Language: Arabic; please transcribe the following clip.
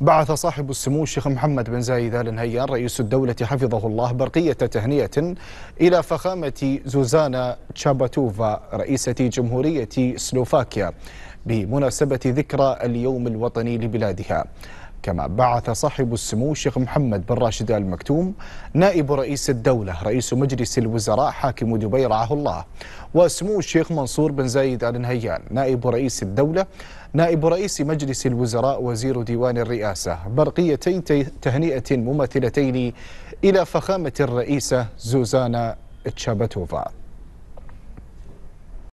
بعث صاحب السمو الشيخ محمد بن زايد ال نهيان رئيس الدولة حفظه الله برقية تهنئة إلى فخامة زوزانا تشاباتوفا رئيسة جمهورية سلوفاكيا بمناسبة ذكرى اليوم الوطني لبلادها كما بعث صاحب السمو الشيخ محمد بن راشد ال مكتوم نائب رئيس الدولة رئيس مجلس الوزراء حاكم دبي رعاه الله وسمو الشيخ منصور بن زايد ال نهيان نائب رئيس الدولة نائب رئيس مجلس الوزراء وزير ديوان الرئاسة برقيتين تهنئة مماثلتين إلى فخامة الرئيسة زوزانا تشاباتوفا